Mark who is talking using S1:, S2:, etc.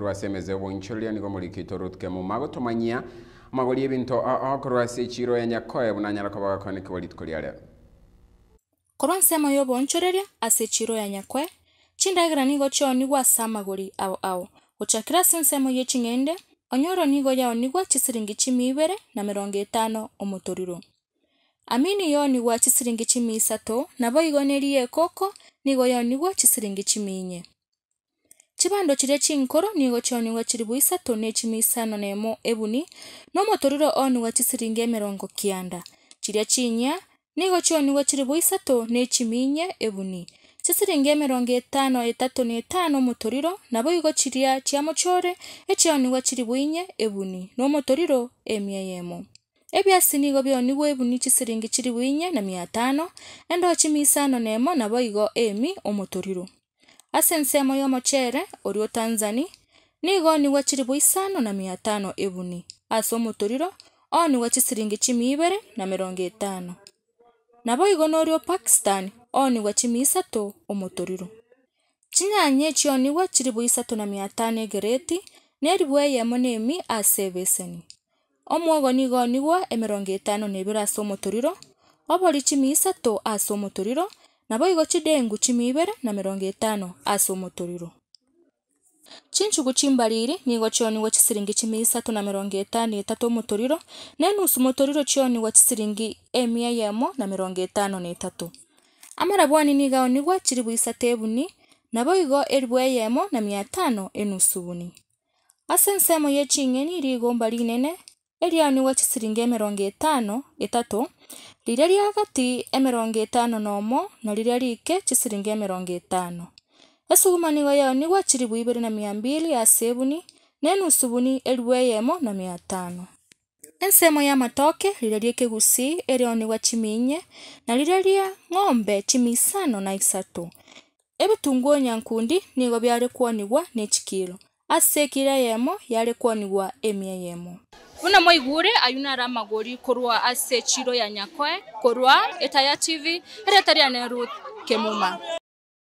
S1: rwasemeze bonchelia niko muri kitorutke mu mago tomanya magoli ebinto akorwa se chiro ya nyakoya bunanyara ko bagakone ko litkolia le koron semo yo bonchereria ase chiro ya nyakwe chindagira niko cho niwa sama goli au au ochakira semo ye chingende onyoro niko ya onigwa chisiringi chimibere na mirongo etano omotoriro amini yo niwa chisiringi chimisato naboyigonerie koko niko ya onigwa chisiringi chiminye chibando chiria chinkoro ni nigo chioniwa chiri buisatu na echimuisano na emo ebuni na omotoriro oniwa chisiringi merongo kianda chiria chinya ni nigo chioniwa chiri buisatu na echiminya ebuni chisiringe merongo etano etato ne etano omotoriro nabo igo chiria chia mochore echioniwa chiri buinya ebuni na omotoriro emia yemo ebiasi nigo bioniwa ebuni chisiringe chiri buinya na mia tano ende ochimisano na emo nabo igo emi omotoriro asense moyo mochele orio Tanzania niigoniwa chiribu isano na mia tano ibuni ase omotoriro ooniwa chisiringi chimi ibere na mirongo etano nabo igono orio Pakistan ooniwa chimi isatu omotoriro chinyanya echioniwa chiribu isatu na mia tano egereti neribu eyemo nemi ase ebeseni omwogo niigoniwa emirongo etano na ibere ase omotoriro obori chimi isatu ase omotoriro nabo igochidengu chimibere na mirongo etano ase omotoriro chinchugu chimbalili nigo chioniwa chisilingi chimisato na mirongo etano etatu omotoriro nenusu motoriro chioniwa chisilingi emia yemo na mirongo etano netatu amarabwani nigaoniwa chili bwisate buni nabo igo eribweyemo na miatano enusu buni ase nsemo yechingeni iligomba linene iria nĩguo ciringi mĩrongo etano ĩtatũ rĩrĩa rĩa gati etano mĩrongo ĩtano na ũmwe na rĩrĩa rĩngĩ ciringi mĩrongo ĩtano ecugumaniwa yao nĩguo chiribu ibere na mia mbili sebuni nenu suvuni eliwe e yemo na mia tano ensemo ya matoke rĩrĩa rĩ kĩgusi ĩrĩo nĩgwa chimi inye na rĩrĩa rĩa ng'ombe chimi isano na isatu ebitunguo nyankundi nigo byarĩ kuonigwa nĩ chikilo asekile yemo yarĩ kuonigwa emie yemo una moigure ayuna rama gori kurwa ase chiro ya nyakwe kurwa etaya tv retaria ne neru kemuma